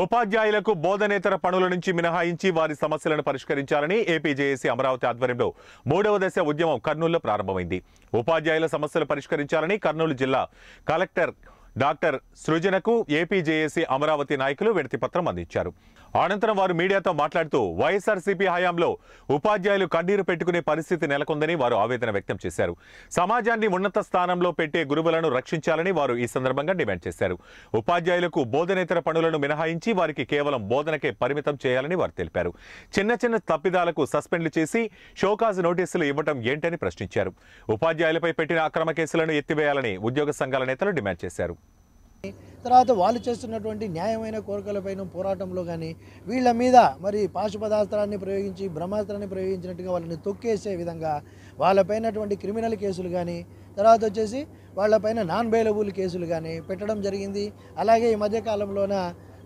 ఉపాధ్యాయులకు బోధనేతర పనుల నుంచి మినహాయించి వారి సమస్యలను పరిష్కరించాలని ఏపీజేఏసీ అమరావతి ఆధ్వర్యంలో మూడవ దశ ఉద్యమం కర్నూలులో ప్రారంభమైంది ఉపాధ్యాయుల సమస్యలు పరిష్కరించాలని కర్నూలు జిల్లా కలెక్టర్ డాక్టర్ సృజనకు ఏపీజేఏసీ అమరావతి నాయకులు విడతిపత్రం అందించారు అనంతరం వారు మీడియాతో మాట్లాడుతూ వైఎస్ఆర్సీపీ హయాంలో ఉపాధ్యాయులు కన్నీరు పెట్టుకునే పరిస్థితి నెలకొందని వారు ఆవేదన వ్యక్తం చేశారు సమాజాన్ని ఉన్నత స్థానంలో పెట్టే గురువులను రక్షించాలని వారు ఈ సందర్భంగా డిమాండ్ చేశారు ఉపాధ్యాయులకు బోధనేతర పనులను మినహాయించి వారికి కేవలం బోధనకే పరిమితం చేయాలని వారు తెలిపారు చిన్న చిన్న తప్పిదాలకు సస్పెండ్లు చేసి షోకాజ్ నోటీసులు ఇవ్వడం ఏంటని ప్రశ్నించారు ఉపాధ్యాయులపై పెట్టిన అక్రమ కేసులను ఎత్తివేయాలని ఉద్యోగ సంఘాల నేతలు డిమాండ్ చేశారు తర్వాత వాళ్ళు చేస్తున్నటువంటి న్యాయమైన కోరికలపైన పోరాటంలో కానీ వీళ్ళ మీద మరి పాశు పదార్థాన్ని ప్రయోగించి బ్రహ్మాస్త్రాన్ని ప్రయోగించినట్టుగా వాళ్ళని తొక్కేసే విధంగా వాళ్ళపైనటువంటి క్రిమినల్ కేసులు కానీ తర్వాత వచ్చేసి వాళ్ళపైన నాన్ బెయిలబుల్ కేసులు కానీ పెట్టడం జరిగింది అలాగే ఈ మధ్యకాలంలోన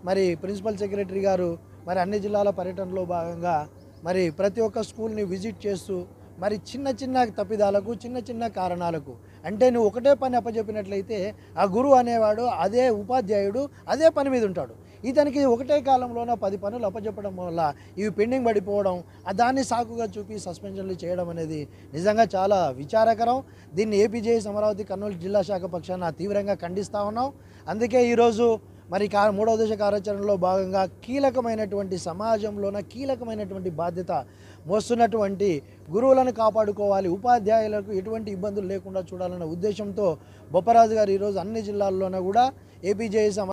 మరి ప్రిన్సిపల్ సెక్రటరీ గారు మరి అన్ని జిల్లాల పర్యటనలో భాగంగా మరి ప్రతి ఒక్క స్కూల్ని విజిట్ చేస్తూ మరి చిన్న చిన్న తప్పిదాలకు చిన్న చిన్న కారణాలకు అంటే నువ్వు ఒకటే పని అప్పచెప్పినట్లయితే ఆ గురువు అనేవాడు అదే ఉపాధ్యాయుడు అదే పని మీద ఉంటాడు ఇతనికి ఒకటే కాలంలోన పది పనులు అప్పచెప్పడం వల్ల ఇవి పెండింగ్ పడిపోవడం దాన్ని సాకుగా చూపి సస్పెన్షన్లు చేయడం అనేది నిజంగా చాలా విచారకరం దీన్ని ఏపీజేఎస్ అమరావతి కర్నూలు జిల్లా శాఖ పక్షాన తీవ్రంగా ఖండిస్తూ ఉన్నాం అందుకే ఈరోజు మరి కా మూడవ దశ కార్యాచరణలో భాగంగా కీలకమైనటువంటి సమాజంలోన కీలకమైనటువంటి బాధ్యత మోస్తున్నటువంటి గురువులను కాపాడుకోవాలి ఉపాధ్యాయులకు ఎటువంటి ఇబ్బందులు లేకుండా చూడాలన్న ఉద్దేశంతో బొప్పరాజు గారు ఈరోజు అన్ని జిల్లాల్లోనూ కూడా ఏపీజేఎస్